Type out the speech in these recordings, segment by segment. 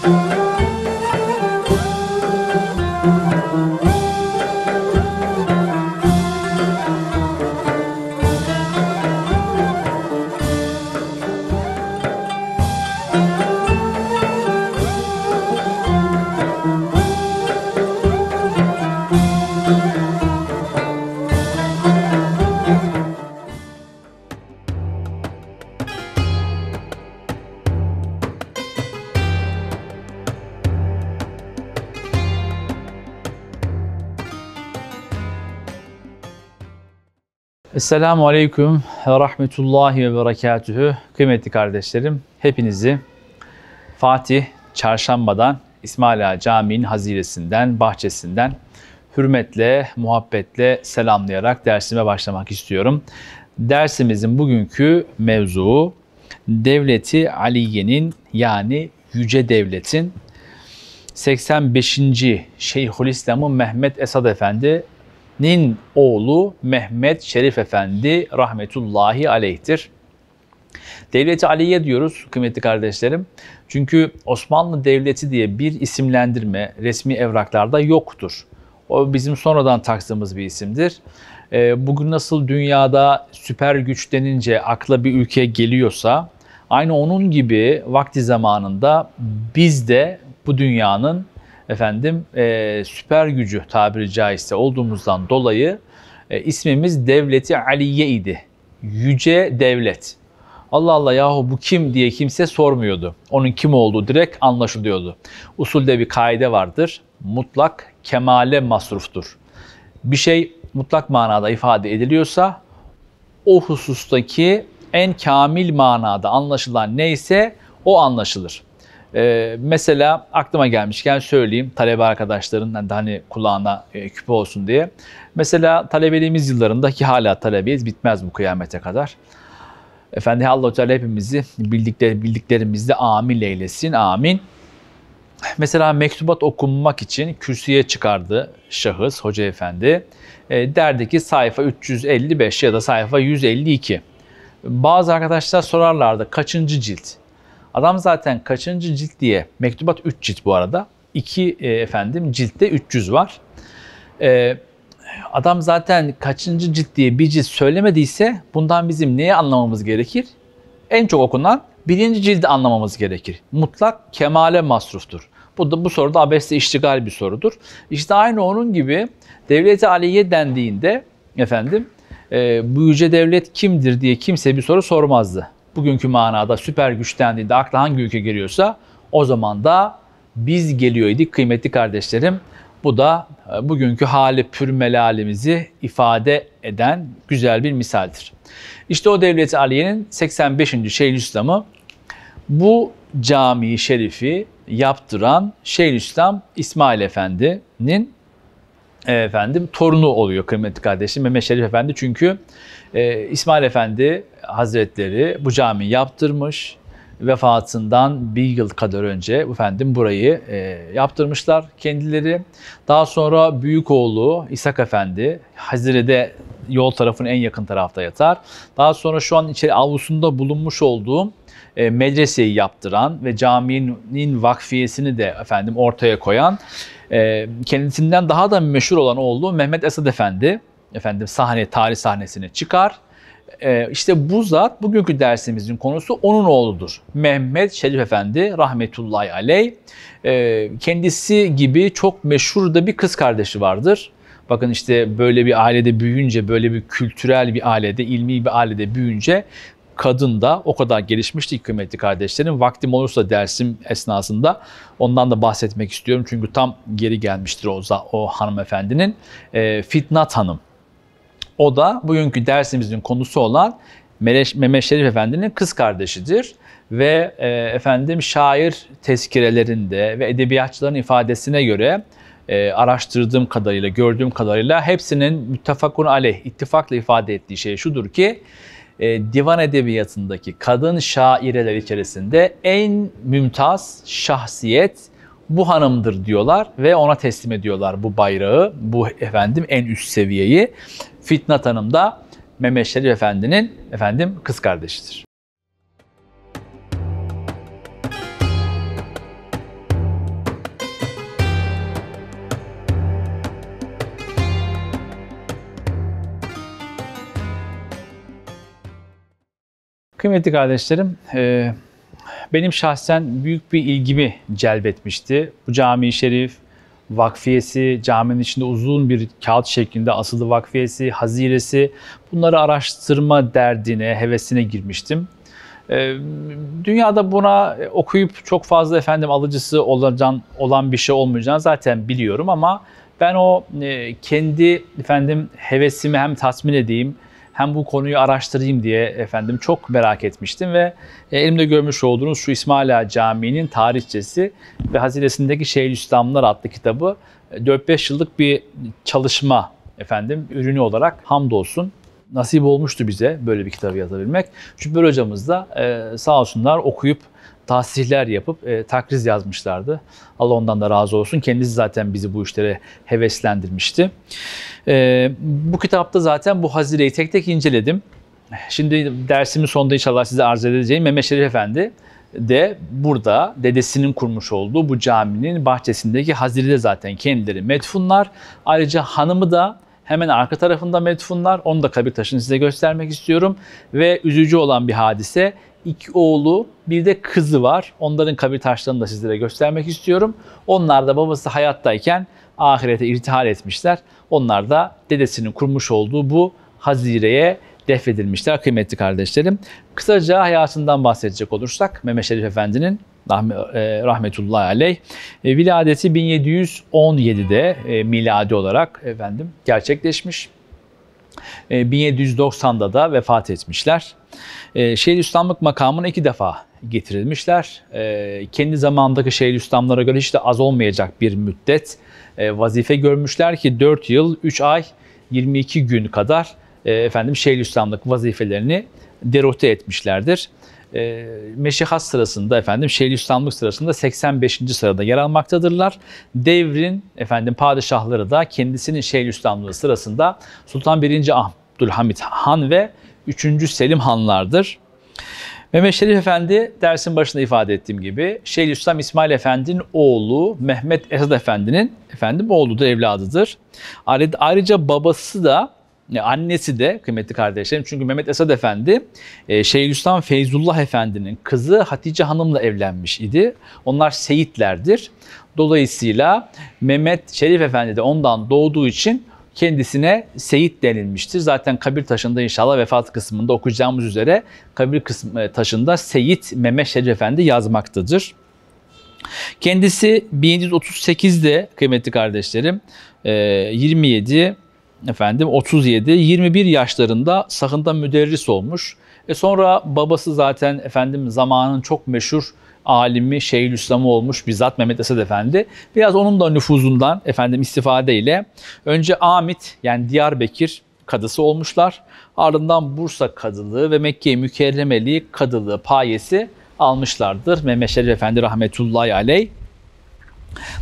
Thank you. Esselamu Aleyküm ve Rahmetullahi ve Berekatühü. Kıymetli kardeşlerim, hepinizi Fatih Çarşamba'dan, İsmail Ağa Camii'nin haziresinden, bahçesinden hürmetle, muhabbetle selamlayarak dersime başlamak istiyorum. Dersimizin bugünkü mevzuu Devleti Aliye'nin yani Yüce Devlet'in 85. Şeyhülislamı Mehmet Esad Efendi Nin oğlu Mehmet Şerif Efendi rahmetullahi aleyhtir. Devleti Aliye diyoruz kıymetli kardeşlerim. Çünkü Osmanlı Devleti diye bir isimlendirme resmi evraklarda yoktur. O bizim sonradan taktığımız bir isimdir. Ee, bugün nasıl dünyada süper güç denince akla bir ülke geliyorsa aynı onun gibi vakti zamanında biz de bu dünyanın efendim e, süper gücü tabiri caizse olduğumuzdan dolayı e, ismimiz Devleti Aliye idi. Yüce devlet. Allah Allah yahu bu kim diye kimse sormuyordu. Onun kim olduğu direkt anlaşılıyordu. Usulde bir kaide vardır. Mutlak kemale masruftur. Bir şey mutlak manada ifade ediliyorsa o husustaki en kamil manada anlaşılan neyse o anlaşılır. Ee, mesela aklıma gelmişken söyleyeyim talebe arkadaşların hani, hani kulağına e, küpe olsun diye. Mesela talebeliğimiz yıllarında ki hala talebeyiz bitmez bu kıyamete kadar. Efendi Allah Teala hepimizi bildikleri, bildiklerimizde amin eylesin. Amin. Mesela mektubat okunmak için kürsüye çıkardı şahıs, hoca efendi. E, derdi ki sayfa 355 ya da sayfa 152. Bazı arkadaşlar sorarlardı kaçıncı cilt? Adam zaten kaçıncı cilt diye, mektubat 3 cilt bu arada. 2 e, efendim ciltte 300 var. E, adam zaten kaçıncı cilt diye bir cilt söylemediyse bundan bizim neye anlamamız gerekir? En çok okunan birinci cildi anlamamız gerekir. Mutlak kemale masruftur. Bu, da, bu soruda da abesle iştigal bir sorudur. İşte aynı onun gibi devleti aliye dendiğinde efendim e, bu yüce devlet kimdir diye kimse bir soru sormazdı bugünkü manada süper güç dendiğinde akla hangi ülke geliyorsa o zaman da biz geliyorduk kıymetli kardeşlerim. Bu da e, bugünkü hali pürmelalimizi ifade eden güzel bir misaldir. İşte o Devlet-i Aliye'nin 85. Şeyhülislam'ı bu cami şerifi yaptıran Şeyhülislam İsmail Efendi'nin e, efendim torunu oluyor kıymetli kardeşim Mehmet Şerif Efendi. Çünkü e, İsmail Efendi Hazretleri bu camiyi yaptırmış. Vefatından bir yıl kadar önce efendim burayı e, yaptırmışlar kendileri. Daha sonra büyük oğlu İshak Efendi Hazire'de yol tarafının en yakın tarafta yatar. Daha sonra şu an içeri avlusunda bulunmuş olduğum e, medreseyi yaptıran ve caminin vakfiyesini de efendim ortaya koyan ee, kendisinden daha da meşhur olan oğlu Mehmet Esad Efendi efendim sahne tarih sahnesine çıkar. E, işte bu zat bugünkü dersimizin konusu onun oğludur. Mehmet Şerif Efendi rahmetullahi aleyh. E, kendisi gibi çok meşhur da bir kız kardeşi vardır. Bakın işte böyle bir ailede büyüyünce, böyle bir kültürel bir ailede, ilmi bir ailede büyüyünce kadın da o kadar gelişmişti ki kıymetli kardeşlerim. Vaktim olursa dersim esnasında ondan da bahsetmek istiyorum. Çünkü tam geri gelmiştir o, o hanımefendinin. E, Fitnat Hanım. O da bugünkü dersimizin konusu olan Meleş, Mehmet Şerif Efendi'nin kız kardeşidir. Ve e, efendim şair tezkirelerinde ve edebiyatçıların ifadesine göre e, araştırdığım kadarıyla, gördüğüm kadarıyla hepsinin müttefakun aleyh, ittifakla ifade ettiği şey şudur ki e, divan edebiyatındaki kadın şaireler içerisinde en mümtaz şahsiyet bu hanımdır diyorlar ve ona teslim ediyorlar bu bayrağı, bu efendim en üst seviyeyi. Fitnat Hanım da Mehmet Şerif Efendi'nin efendim kız kardeşidir. Kıymetli kardeşlerim, e, benim şahsen büyük bir ilgimi celbetmişti. Bu cami şerif, vakfiyesi, caminin içinde uzun bir kağıt şeklinde asılı vakfiyesi, haziresi bunları araştırma derdine, hevesine girmiştim. E, dünyada buna okuyup çok fazla efendim alıcısı olacağın, olan bir şey olmayacağını zaten biliyorum ama ben o e, kendi efendim hevesimi hem tatmin edeyim, hem bu konuyu araştırayım diye efendim çok merak etmiştim ve e, elimde görmüş olduğunuz şu İsmaila Camii'nin tarihçesi ve hazinesindeki İslamlar adlı kitabı 4-5 e, yıllık bir çalışma efendim ürünü olarak hamdolsun nasip olmuştu bize böyle bir kitabı yazabilmek. Çünkü böyle hocamız da e, sağ olsunlar okuyup tahsihler yapıp e, takriz yazmışlardı. Allah ondan da razı olsun. Kendisi zaten bizi bu işlere heveslendirmişti. E, bu kitapta zaten bu hazireyi tek tek inceledim. Şimdi dersimin sonunda inşallah size arz edeceğim Mehmet Şerif Efendi de burada dedesinin kurmuş olduğu bu caminin bahçesindeki hazirede zaten kendileri medfunlar. Ayrıca hanımı da hemen arka tarafında medfunlar. Onu da kabir taşını size göstermek istiyorum. Ve üzücü olan bir hadise iki oğlu, bir de kızı var. Onların kabir taşlarını da sizlere göstermek istiyorum. Onlar da babası hayattayken ahirete irtihal etmişler. Onlar da dedesinin kurmuş olduğu bu hazireye defnedilmişler kıymetli kardeşlerim. Kısaca hayatından bahsedecek olursak Mehmet Şerif Efendi'nin e, rahmetullahi aleyh. E, viladeti 1717'de e, miladi olarak efendim gerçekleşmiş. 1790'da da vefat etmişler. Ee, şehir Şeyhülislamlık makamına iki defa getirilmişler. E, kendi zamandaki Şeyhülislamlara göre hiç de az olmayacak bir müddet e, vazife görmüşler ki 4 yıl, 3 ay, 22 gün kadar e, efendim Şehir Şeyhülislamlık vazifelerini derote etmişlerdir. E, ee, meşihat sırasında efendim Şehir Şeyhülislamlık sırasında 85. sırada yer almaktadırlar. Devrin efendim padişahları da kendisinin Şehir Şeyhülislamlığı sırasında Sultan 1. Abdülhamit Han ve 3. Selim Hanlardır. Mehmet Şerif Efendi dersin başında ifade ettiğim gibi Şeyhülislam İsmail Efendi'nin oğlu Mehmet Esad Efendi'nin efendim oğlu da evladıdır. Ayrıca babası da e, annesi de kıymetli kardeşlerim çünkü Mehmet Esad Efendi e, Şeyhülislam Feyzullah Efendi'nin kızı Hatice Hanım'la evlenmiş idi. Onlar Seyitlerdir. Dolayısıyla Mehmet Şerif Efendi de ondan doğduğu için kendisine Seyit denilmiştir. Zaten kabir taşında inşallah vefat kısmında okuyacağımız üzere kabir kısmı e, taşında Seyit Mehmet Şerif Efendi yazmaktadır. Kendisi 1738'de kıymetli kardeşlerim 27 e, efendim 37 21 yaşlarında sahında müderris olmuş. E sonra babası zaten efendim zamanın çok meşhur alimi Şeyhülislam'ı olmuş bizzat Mehmet Esed Efendi. Biraz onun da nüfuzundan efendim istifadeyle önce Amit yani Diyarbakır kadısı olmuşlar. Ardından Bursa kadılığı ve Mekke-i Mükerremeliği kadılığı payesi almışlardır. Mehmet Şerif Efendi rahmetullahi aleyh.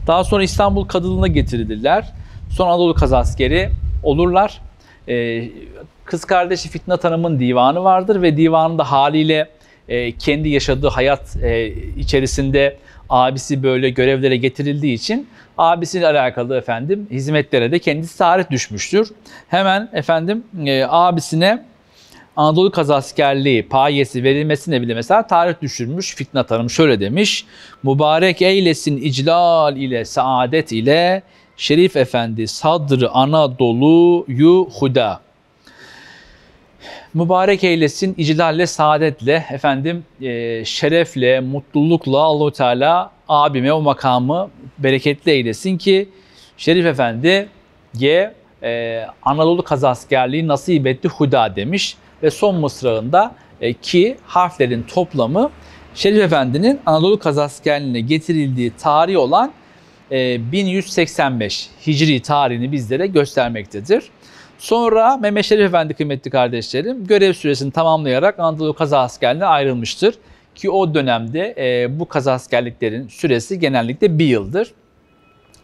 Daha sonra İstanbul kadılığına getirildiler. Son Anadolu askeri olurlar. Ee, kız kardeşi Fitnat Hanım'ın divanı vardır ve divanında haliyle e, kendi yaşadığı hayat e, içerisinde abisi böyle görevlere getirildiği için abisiyle alakalı efendim hizmetlere de kendisi tarih düşmüştür. Hemen efendim e, abisine Anadolu Kazaskerliği payesi verilmesine bile mesela tarih düşürmüş Fitnat Hanım şöyle demiş. Mübarek eylesin iclal ile saadet ile Şerif Efendi sadrı Anadolu'yu huda mübarek eylesin iclalle, saadetle, efendim e, şerefle, mutlulukla Allahu Teala abime o makamı bereketli eylesin ki Şerif Efendi ye e, Anadolu kazaskerliği nasip etti huda demiş ve son mısrağında e, ki harflerin toplamı Şerif Efendi'nin Anadolu kazaskerliğine getirildiği tarih olan e, 1185 Hicri tarihini bizlere göstermektedir. Sonra Mehmet Şerif Efendi kıymetli kardeşlerim görev süresini tamamlayarak Anadolu Kaza Askerliği'ne ayrılmıştır. Ki o dönemde e, bu kaza askerliklerin süresi genellikle bir yıldır.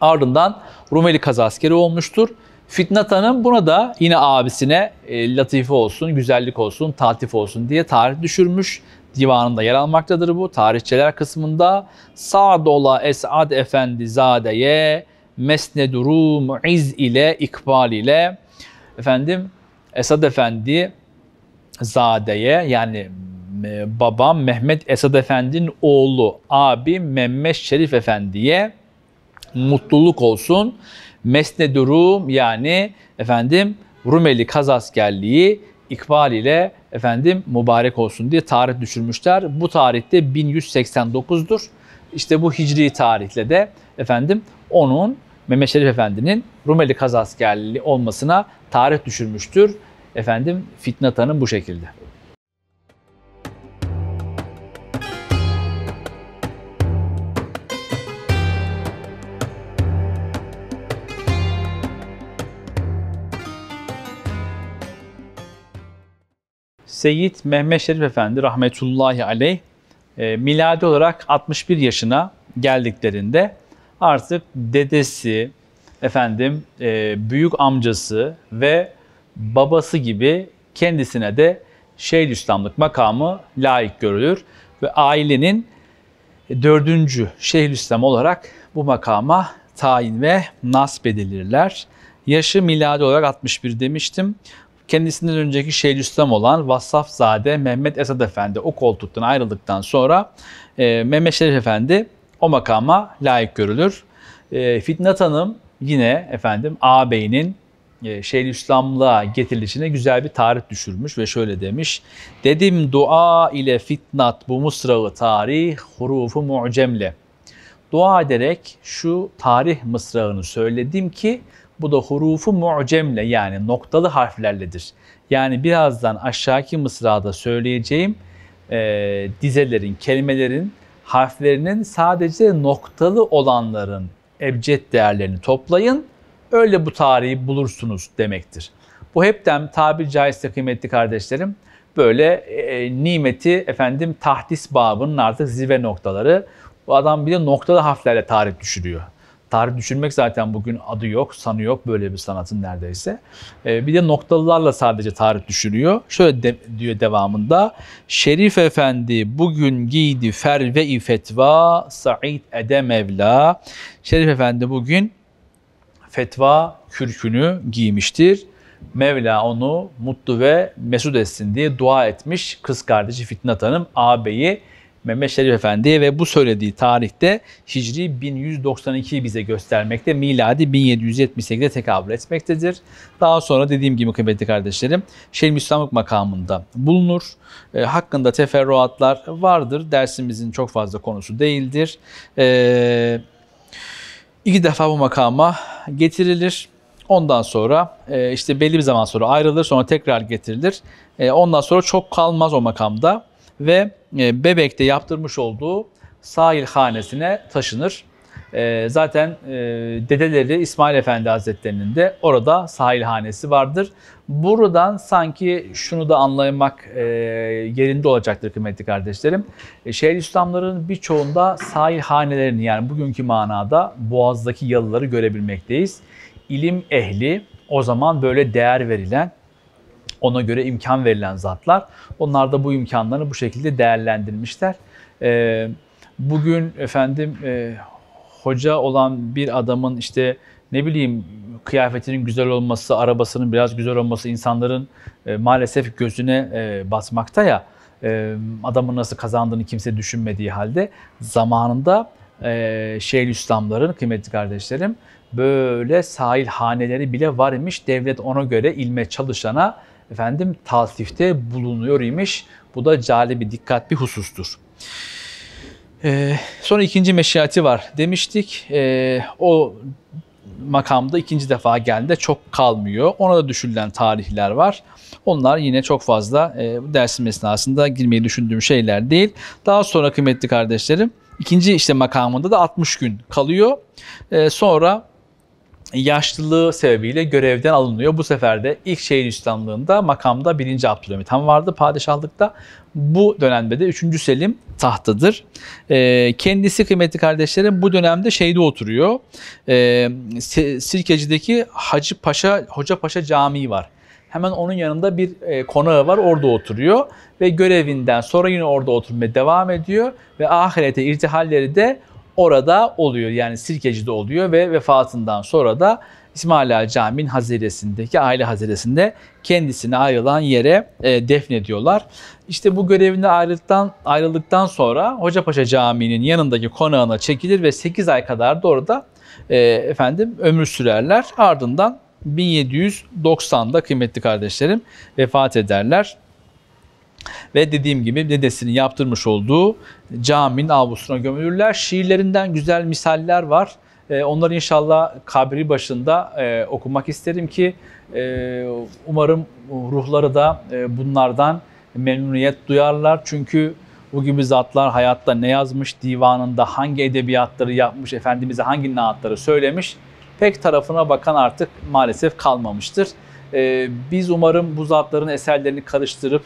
Ardından Rumeli kaza askeri olmuştur. Fitnat Hanım buna da yine abisine e, latife olsun, güzellik olsun, tatif olsun diye tarih düşürmüş. Divanında yer almaktadır bu. Tarihçeler kısmında Sa'dola Esad Efendi Zade'ye mesnedurum Rum İz ile İkbal ile efendim Esad Efendi Zade'ye yani e, babam Mehmet Esad Efendi'nin oğlu abi Mehmet Şerif Efendi'ye mutluluk olsun. Mesned-i yani efendim Rumeli Kaz askerliği ikbal ile efendim mübarek olsun diye tarih düşürmüşler. Bu tarihte 1189'dur. İşte bu hicri tarihle de efendim onun Mehmet Şerif Efendi'nin Rumeli kazaskerli olmasına tarih düşürmüştür. Efendim Fitne Tanım bu şekilde. Seyit Mehmet Şerif Efendi rahmetullahi aleyh e, miladi olarak 61 yaşına geldiklerinde artık dedesi, efendim e, büyük amcası ve babası gibi kendisine de şehir İslamlık makamı layık görülür ve ailenin dördüncü şehir İslam olarak bu makama tayin ve nasip edilirler. Yaşı miladi olarak 61 demiştim. Kendisinden önceki şehir İslam olan Vassaf Zade Mehmet Esad Efendi o koltuktan ayrıldıktan sonra e, Mehmet Şerif Efendi o makama layık görülür. E, Fitnat Hanım yine efendim ağabeyinin e, Şeyhülislamlığa getirilişine güzel bir tarih düşürmüş ve şöyle demiş. Dedim dua ile fitnat bu mısrağı tarih hurufu mu'cemle. Dua ederek şu tarih mısrağını söyledim ki bu da hurufu mu'cemle yani noktalı harflerledir. Yani birazdan aşağıki mısrada söyleyeceğim e, dizelerin, kelimelerin harflerinin sadece noktalı olanların ebced değerlerini toplayın. Öyle bu tarihi bulursunuz demektir. Bu hepten tabir caizse kıymetli kardeşlerim böyle e, e, nimeti efendim tahdis babının artık zive noktaları. Bu adam bir de noktalı harflerle tarih düşürüyor. Tarih düşürmek zaten bugün adı yok, sanı yok böyle bir sanatın neredeyse. E, bir de noktalılarla sadece tarih düşürüyor. Şöyle de, diyor devamında. Şerif Efendi bugün giydi ferve-i fetva Said Ede Mevla. Şerif Efendi bugün fetva kürkünü giymiştir. Mevla onu mutlu ve mesut etsin diye dua etmiş kız kardeşi Fitnat Hanım ağabeyi Mehmet Şerif Efendi ve bu söylediği tarihte Hicri 1192'yi bize göstermekte, miladi 1778'e tekabül etmektedir. Daha sonra dediğim gibi kıymetli kardeşlerim Şeyhülislamlık makamında bulunur. E, hakkında teferruatlar vardır. Dersimizin çok fazla konusu değildir. E, iki defa bu makama getirilir. Ondan sonra e, işte belli bir zaman sonra ayrılır, sonra tekrar getirilir. E, ondan sonra çok kalmaz o makamda ve e, bebek'te yaptırmış olduğu sahil hanesine taşınır. E, zaten e, dedeleri İsmail Efendi Hazretlerinin de orada sahil hanesi vardır. Buradan sanki şunu da anlamak yerinde olacaktır kıymetli kardeşlerim. Şehir İslamların birçoğunda sahil hanelerini yani bugünkü manada boğazdaki yalıları görebilmekteyiz. İlim ehli o zaman böyle değer verilen ona göre imkan verilen zatlar. Onlar da bu imkanlarını bu şekilde değerlendirmişler. Ee, bugün efendim e, hoca olan bir adamın işte ne bileyim kıyafetinin güzel olması, arabasının biraz güzel olması insanların e, maalesef gözüne e, batmakta ya. E, adamın nasıl kazandığını kimse düşünmediği halde zamanında e, Şeyh İslamların kıymetli kardeşlerim böyle sahil haneleri bile varmış Devlet ona göre ilme çalışana efendim taltifte bulunuyor imiş. Bu da bir dikkat bir husustur. Ee, sonra ikinci meşiyati var demiştik. Ee, o makamda ikinci defa geldiğinde çok kalmıyor. Ona da düşünülen tarihler var. Onlar yine çok fazla e, dersim esnasında girmeyi düşündüğüm şeyler değil. Daha sonra kıymetli kardeşlerim ikinci işte makamında da 60 gün kalıyor. E, sonra yaşlılığı sebebiyle görevden alınıyor. Bu sefer de ilk şehir İslamlığında makamda 1. Abdülhamit Han vardı padişahlıkta. Bu dönemde de 3. Selim tahtadır. E, kendisi kıymetli kardeşlerim bu dönemde şeyde oturuyor. Ee, Sirkeci'deki Hacı Paşa, Hoca Paşa Camii var. Hemen onun yanında bir e, konağı var orada oturuyor ve görevinden sonra yine orada oturmaya devam ediyor ve ahirete irtihalleri de orada oluyor. Yani Sirkeci'de oluyor ve vefatından sonra da İsmail Ağa Camii'nin haziresindeki aile haziresinde kendisine ayrılan yere e, defnediyorlar. İşte bu görevinde ayrıldıktan, ayrıldıktan sonra Hocapaşa Camii'nin yanındaki konağına çekilir ve 8 ay kadar da orada e, efendim ömür sürerler. Ardından 1790'da kıymetli kardeşlerim vefat ederler. Ve dediğim gibi dedesinin yaptırmış olduğu caminin avlusuna gömülürler. Şiirlerinden güzel misaller var. Ee, onları inşallah kabri başında e, okumak isterim ki e, umarım ruhları da e, bunlardan memnuniyet duyarlar. Çünkü bu gibi zatlar hayatta ne yazmış, divanında hangi edebiyatları yapmış, Efendimiz'e hangi naatları söylemiş pek tarafına bakan artık maalesef kalmamıştır. Ee, biz umarım bu zatların eserlerini karıştırıp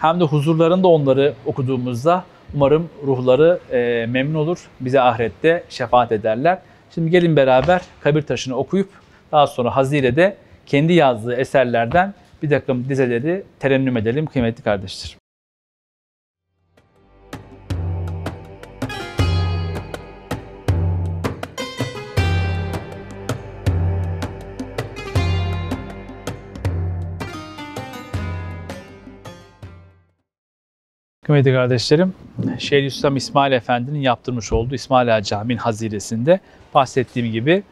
hem de huzurlarında onları okuduğumuzda umarım ruhları e, memnun olur. Bize ahirette şefaat ederler. Şimdi gelin beraber kabir taşını okuyup daha sonra Hazire'de kendi yazdığı eserlerden bir takım dizeleri terennüm edelim kıymetli kardeşlerim. Kıymetli kardeşlerim, Şeyhülislam İsmail Efendi'nin yaptırmış olduğu İsmail Ağa Camii'nin haziresinde bahsettiğim gibi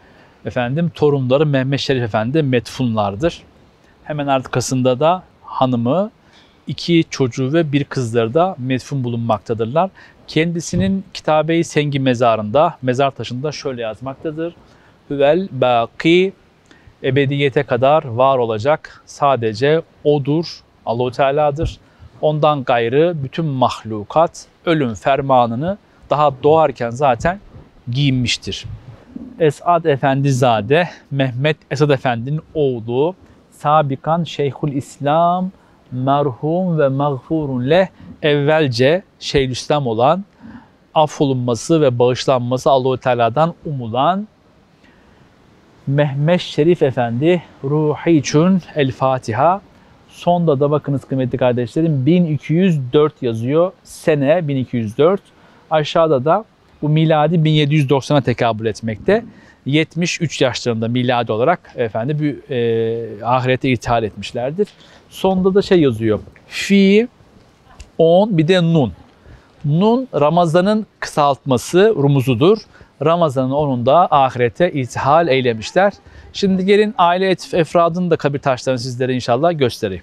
efendim torunları Mehmet Şerif Efendi metfunlardır. Hemen arkasında da hanımı, iki çocuğu ve bir kızları da metfun bulunmaktadırlar. Kendisinin Kitabe-i Sengi mezarında, mezar taşında şöyle yazmaktadır. Hüvel baki ebediyete kadar var olacak sadece odur, Allahu Teala'dır. Ondan gayrı bütün mahlukat ölüm fermanını daha doğarken zaten giyinmiştir. Esad Efendizade, Mehmet Esad Efendi'nin oğlu, sabikan Şeyhül İslam, merhum ve mağfurun leh, evvelce Şeyhülislam olan, affolunması ve bağışlanması Allahu Teala'dan umulan Mehmet Şerif Efendi Ruhi için El Fatiha Sonda da bakınız kıymetli kardeşlerim 1204 yazıyor. Sene 1204. Aşağıda da bu miladi 1790'a tekabül etmekte. 73 yaşlarında miladi olarak efendim bir e, ahirete ithal etmişlerdir. Sonda da şey yazıyor. Fi, on bir de nun. Nun Ramazan'ın kısaltması, rumuzudur. Ramazan'ın onunda ahirete ithal eylemişler. Şimdi gelin aile efradının da kabir taşlarını sizlere inşallah göstereyim.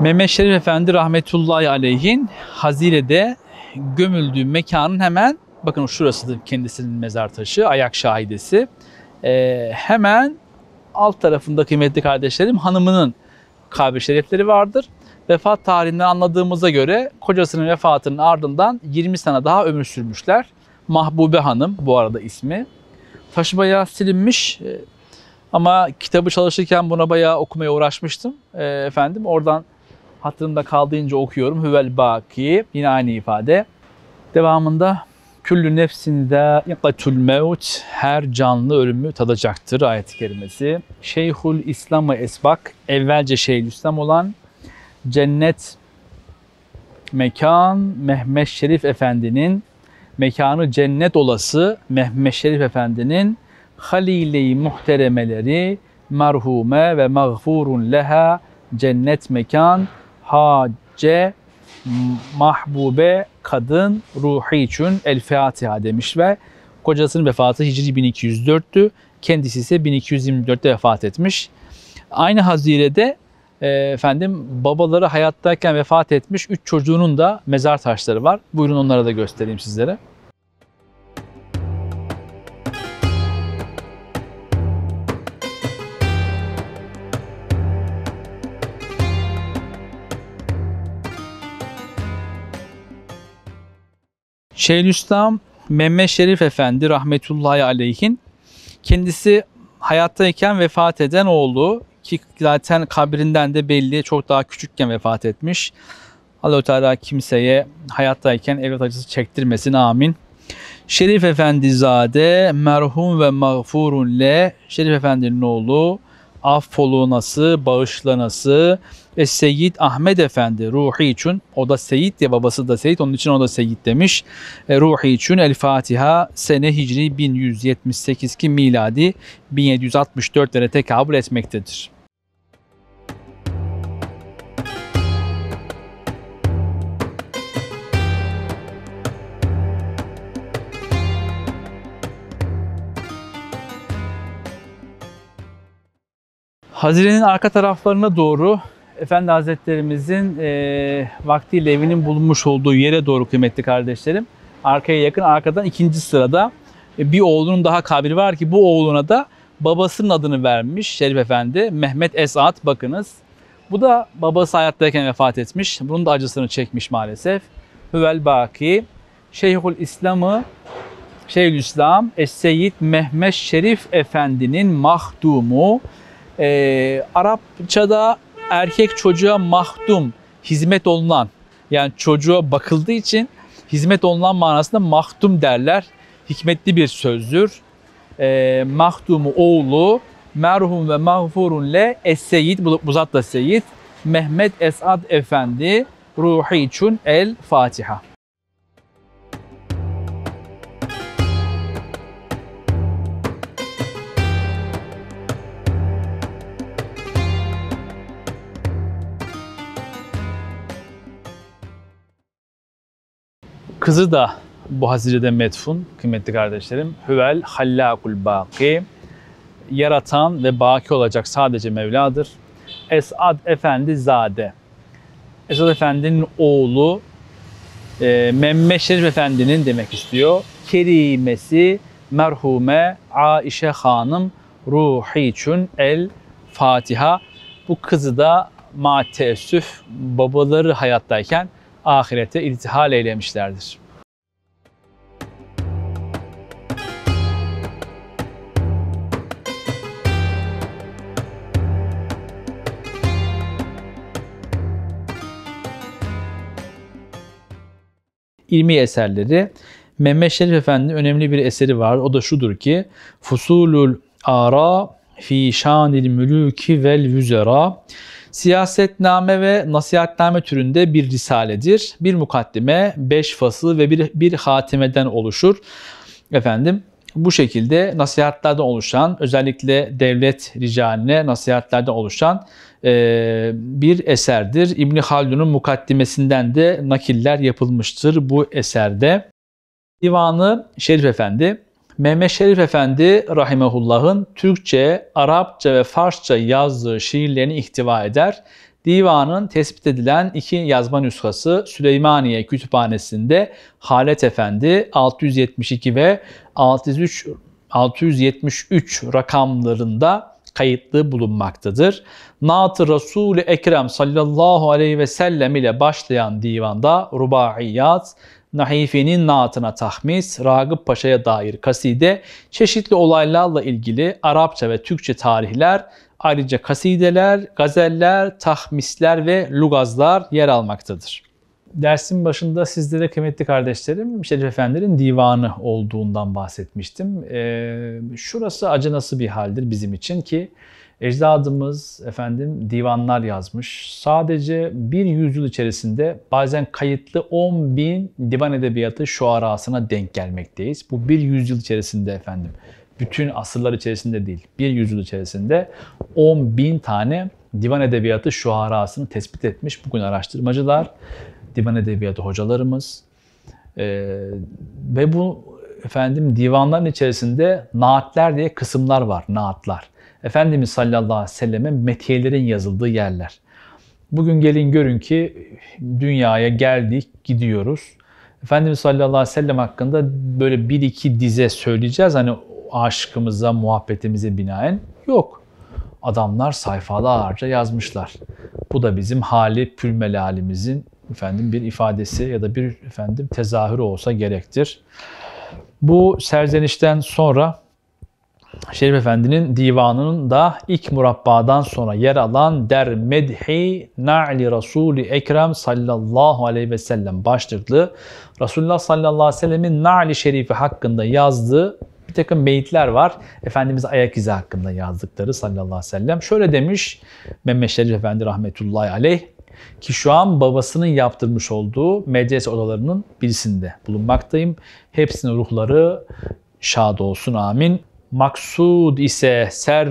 Mehmet Şerif Efendi rahmetullahi aleyhin Hazire'de gömüldüğü mekanın hemen bakın şurası kendisinin mezar taşı, ayak şahidesi. Ee, hemen alt tarafında kıymetli kardeşlerim hanımının kabir şerefleri vardır. Vefat tarihinden anladığımıza göre kocasının vefatının ardından 20 sene daha ömür sürmüşler. Mahbube Hanım bu arada ismi. Taşı bayağı silinmiş e, ama kitabı çalışırken buna bayağı okumaya uğraşmıştım e, efendim. Oradan hatırımda kaldığınca okuyorum. Hüvel Baki yine aynı ifade. Devamında Küllü nefsinde yakatül mevt her canlı ölümü tadacaktır ayet-i kerimesi. Şeyhül İslam'a esbak evvelce Şeyhül İslam olan cennet mekan Mehmet Şerif Efendi'nin mekanı cennet olası Mehmet Şerif Efendi'nin halile muhteremeleri merhume ve mağfurun leha cennet mekan hace mahbube kadın ruhi için El Fatiha demiş ve kocasının vefatı Hicri 1204'tü. Kendisi ise 1224'te vefat etmiş. Aynı Hazire'de e, efendim babaları hayattayken vefat etmiş 3 çocuğunun da mezar taşları var. Buyurun onlara da göstereyim sizlere. Şeyhülislam Memme Şerif Efendi rahmetullahi aleyhin kendisi hayattayken vefat eden oğlu ki zaten kabrinden de belli çok daha küçükken vefat etmiş. Allahu Teala kimseye hayattayken evlat acısı çektirmesin amin. Şerif Efendi Zade merhum ve mağfurun le Şerif Efendi'nin oğlu affolunası, bağışlanası ve Seyyid Ahmet Efendi ruhi için o da Seyyid diye babası da Seyyid onun için o da Seyyid demiş. E, ruhi için El Fatiha sene Hicri 1178 ki miladi 1764'lere tekabül etmektedir. Hazirenin arka taraflarına doğru Efendi Hazretlerimizin e, vaktiyle evinin bulunmuş olduğu yere doğru kıymetli kardeşlerim. Arkaya yakın arkadan ikinci sırada e, bir oğlunun daha kabri var ki bu oğluna da babasının adını vermiş Şerif Efendi. Mehmet Esat bakınız. Bu da babası hayattayken vefat etmiş. Bunun da acısını çekmiş maalesef. Hüvel Baki, Şeyhül İslam'ı, Şeyhül İslam, Es-Seyyid Mehmet Şerif Efendi'nin mahdumu, e, Arapçada erkek çocuğa mahdum, hizmet olunan yani çocuğa bakıldığı için hizmet olunan manasında mahdum derler. Hikmetli bir sözdür. E, ee, mahdumu oğlu merhum ve mağfurunle Es-Seyyid, bu, Seyyid, Mehmet Esad Efendi, Ruhiçun El Fatiha. Kızı da bu hasilede metfun kıymetli kardeşlerim. Hüvel hallakul baki. Yaratan ve baki olacak sadece Mevla'dır. Esad Efendi Zade. Esad Efendi'nin oğlu e, Memme Şerif Efendi'nin demek istiyor. Kerimesi merhume Aişe Hanım Ruhiçün El Fatiha. Bu kızı da ma teessüf babaları hayattayken ahirete irtihal eylemişlerdir. ilmi eserleri. Mehmet Şerif Efendi önemli bir eseri var. O da şudur ki Fusulul Ara fi şanil mülüki vel yüzera Siyasetname ve nasihatname türünde bir risaledir. Bir mukaddime, beş fasıl ve bir, bir hatimeden oluşur. Efendim bu şekilde nasihatlerden oluşan özellikle devlet ricaline nasihatlerden oluşan e, bir eserdir. İbni Haldun'un mukaddimesinden de nakiller yapılmıştır bu eserde. Divanı Şerif Efendi Mehmet Şerif Efendi rahimehullah'ın Türkçe, Arapça ve Farsça yazdığı şiirlerini ihtiva eder. Divanın tespit edilen iki yazma nüshası Süleymaniye Kütüphanesi'nde Halet Efendi 672 ve 603, 673 rakamlarında kayıtlı bulunmaktadır. Naat-ı Resul-i Ekrem sallallahu aleyhi ve sellem ile başlayan divanda rubaiyat, Nahife'nin naatına tahmis, Ragıp Paşa'ya dair kaside, çeşitli olaylarla ilgili Arapça ve Türkçe tarihler, ayrıca kasideler, gazeller, tahmisler ve lugazlar yer almaktadır. Dersin başında sizlere kıymetli kardeşlerim Şerif Efendi'nin divanı olduğundan bahsetmiştim. Ee, şurası nasıl bir haldir bizim için ki Ecdadımız efendim divanlar yazmış. Sadece bir yüzyıl içerisinde bazen kayıtlı 10 bin divan edebiyatı şu şuarasına denk gelmekteyiz. Bu bir yüzyıl içerisinde efendim. Bütün asırlar içerisinde değil, bir yüzyıl içerisinde 10 bin tane divan edebiyatı şu şuarasını tespit etmiş bugün araştırmacılar, divan edebiyatı hocalarımız ee, ve bu efendim divanların içerisinde naatler diye kısımlar var, naatlar. Efendimiz sallallahu aleyhi ve selleme metiyelerin yazıldığı yerler. Bugün gelin görün ki dünyaya geldik, gidiyoruz. Efendimiz sallallahu aleyhi ve sellem hakkında böyle bir iki dize söyleyeceğiz. Hani aşkımıza, muhabbetimize binaen yok. Adamlar sayfalarca yazmışlar. Bu da bizim hali, pülmelalimizin efendim bir ifadesi ya da bir efendim tezahürü olsa gerektir. Bu serzenişten sonra Şerif Efendi'nin divanının da ilk murabbadan sonra yer alan Der Medhi Na'li Rasuli Ekrem sallallahu aleyhi ve sellem başlıklı Resulullah sallallahu aleyhi ve sellemin Na'li Şerifi hakkında yazdığı bir takım beyitler var. Efendimiz ayak izi hakkında yazdıkları sallallahu aleyhi ve sellem. Şöyle demiş Mehmet Şerif Efendi rahmetullahi aleyh ki şu an babasının yaptırmış olduğu medres odalarının birisinde bulunmaktayım. Hepsinin ruhları şad olsun amin. Maksud ise ser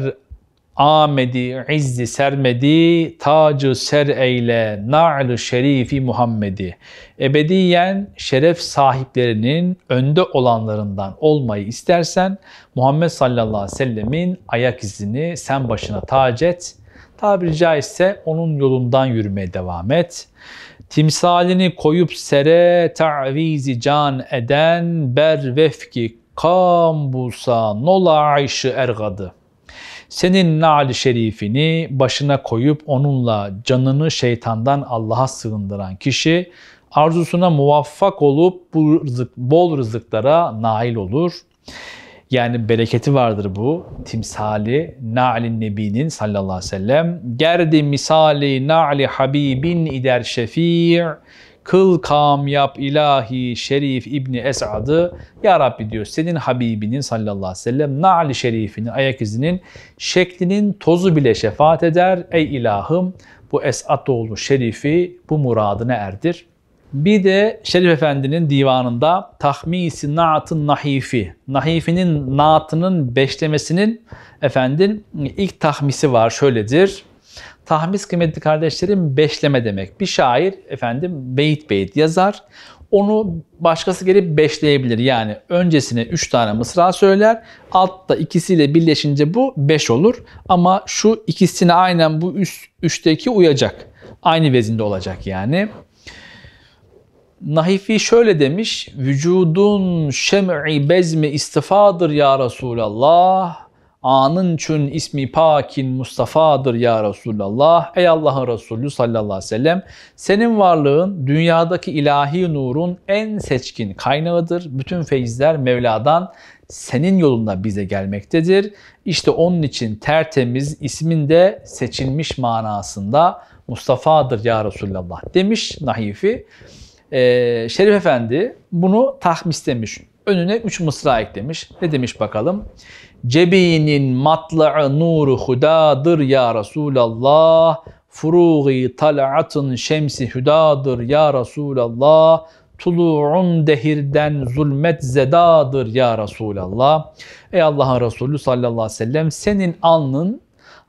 amedi, izzi sermedi, tacı ser eyle, nal şerifi Muhammedi. Ebediyen şeref sahiplerinin önde olanlarından olmayı istersen Muhammed sallallahu aleyhi ve sellemin ayak izini sen başına tac et. Tabiri caizse onun yolundan yürümeye devam et. Timsalini koyup sere ta'vizi can eden ber vefki Kambusa nola ayşı ergadı. Senin nal şerifini başına koyup onunla canını şeytandan Allah'a sığındıran kişi arzusuna muvaffak olup bu rızık, bol rızıklara nail olur. Yani bereketi vardır bu timsali Na'lin Nebi'nin sallallahu aleyhi ve sellem. Gerdi misali Na'li Habibin ider şefi' Kıl kam yap ilahi şerif İbni Esad'ı Ya Rabbi diyor senin Habibinin sallallahu aleyhi ve sellem na'li şerifinin ayak izinin şeklinin tozu bile şefaat eder. Ey ilahım bu Esad oğlu şerifi bu muradına erdir. Bir de Şerif Efendi'nin divanında tahmisi naatın nahifi. Nahifinin naatının beşlemesinin efendim ilk tahmisi var şöyledir. Tahmis kıymetli kardeşlerim beşleme demek. Bir şair efendim beyit beyit yazar. Onu başkası gelip beşleyebilir. Yani öncesine üç tane mısra söyler. Altta ikisiyle birleşince bu beş olur. Ama şu ikisine aynen bu üst, üçteki uyacak. Aynı vezinde olacak yani. Nahifi şöyle demiş. Vücudun şem'i bezmi istifadır ya Resulallah Anın çün ismi pakin Mustafa'dır ya Resulallah. Ey Allah'ın Resulü sallallahu aleyhi ve sellem. Senin varlığın dünyadaki ilahi nurun en seçkin kaynağıdır. Bütün feyizler Mevla'dan senin yolunda bize gelmektedir. İşte onun için tertemiz ismin de seçilmiş manasında Mustafa'dır ya Resulallah demiş Nahifi. Ee, Şerif Efendi bunu tahmis demiş. Önüne üç mısra eklemiş. Ne demiş bakalım? Cebinin matlağı nuru hudadır ya Resulallah. Furuği tal'atın şemsi hüdadır ya Resulallah. Tulu'un dehirden zulmet zedadır ya Resulallah. Ey Allah'ın Resulü sallallahu aleyhi ve sellem senin alnın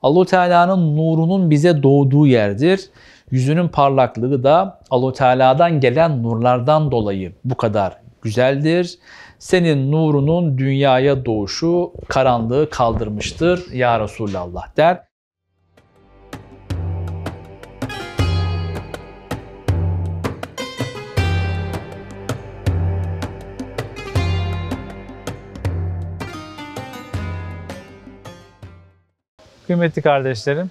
Allahu Teala'nın nurunun bize doğduğu yerdir. Yüzünün parlaklığı da Allahu Teala'dan gelen nurlardan dolayı bu kadar güzeldir. Senin nurunun dünyaya doğuşu karanlığı kaldırmıştır ya Resulallah der. Kıymetli kardeşlerim,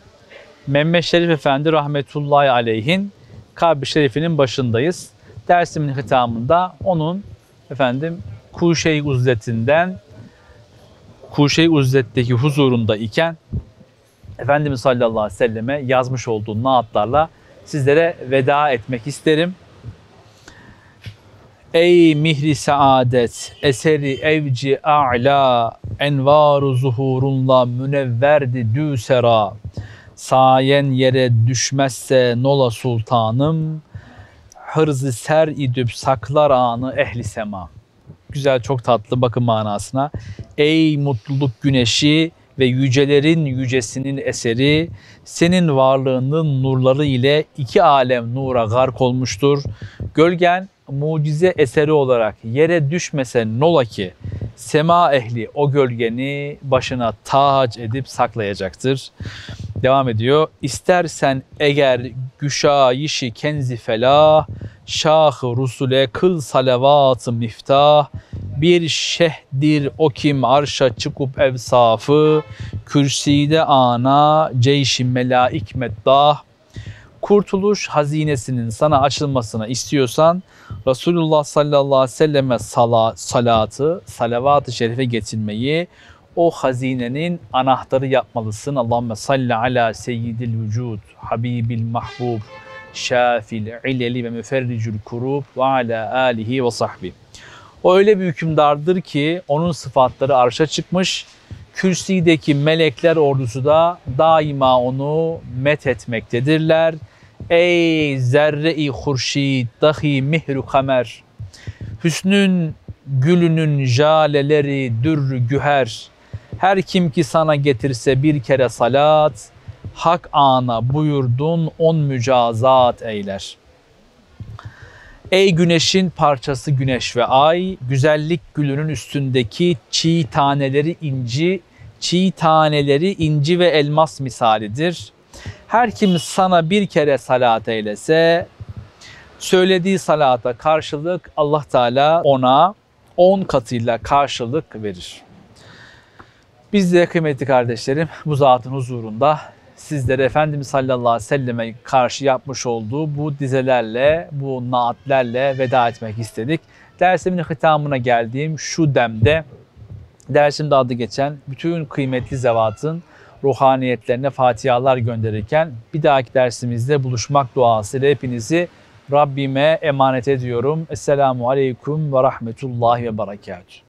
Mehmet Şerif Efendi rahmetullahi aleyhin kabri şerifinin başındayız. Dersimin hitamında onun efendim Kuşey Uzletinden Kuşey Uzlet'teki huzurunda iken Efendimiz sallallahu aleyhi ve selleme yazmış olduğu naatlarla sizlere veda etmek isterim. Ey mihri saadet, eseri evci a'la, envaru zuhurunla münevverdi düsera, sayen yere düşmezse nola sultanım, hırzı ser idüp saklar anı ehli sema. Güzel çok tatlı bakın manasına. Ey mutluluk güneşi ve yücelerin yücesinin eseri senin varlığının nurları ile iki alem nura gark olmuştur. Gölgen mucize eseri olarak yere düşmese nola ki sema ehli o gölgeni başına taç edip saklayacaktır. Devam ediyor. İstersen eğer güşayişi kenzi felah Şah-ı Rusule kıl salavat-ı miftah Bir şehdir o kim arşa çıkıp evsafı Kürside ana ceyşi melaik meddah Kurtuluş hazinesinin sana açılmasını istiyorsan Resulullah sallallahu aleyhi ve selleme sala, salatı, salavat-ı şerife getirmeyi o hazinenin anahtarı yapmalısın. Allahümme salli ala seyyidil vücud, habibil mahbub, şafil ileli ve müferricül kurub ve ala alihi ve sahbi. O öyle bir hükümdardır ki onun sıfatları arşa çıkmış. Kürsi'deki melekler ordusu da daima onu met etmektedirler. Ey zerre-i hurşid dahi mihru kamer. Hüsnün gülünün jaleleri dürrü güher. Her kim ki sana getirse bir kere salat, hak ana buyurdun on mücazat eyler. Ey güneşin parçası güneş ve ay, güzellik gülünün üstündeki çiğ taneleri inci, çiğ taneleri inci ve elmas misalidir. Her kim sana bir kere salat eylese, söylediği salata karşılık Allah Teala ona on katıyla karşılık verir. Biz de kıymetli kardeşlerim bu zatın huzurunda sizlere Efendimiz sallallahu aleyhi ve selleme karşı yapmış olduğu bu dizelerle, bu naatlerle veda etmek istedik. Dersimin hitamına geldiğim şu demde dersimde adı geçen bütün kıymetli zevatın ruhaniyetlerine fatihalar gönderirken bir dahaki dersimizde buluşmak duasıyla hepinizi Rabbime emanet ediyorum. Esselamu Aleyküm ve Rahmetullahi ve Berekatuhu.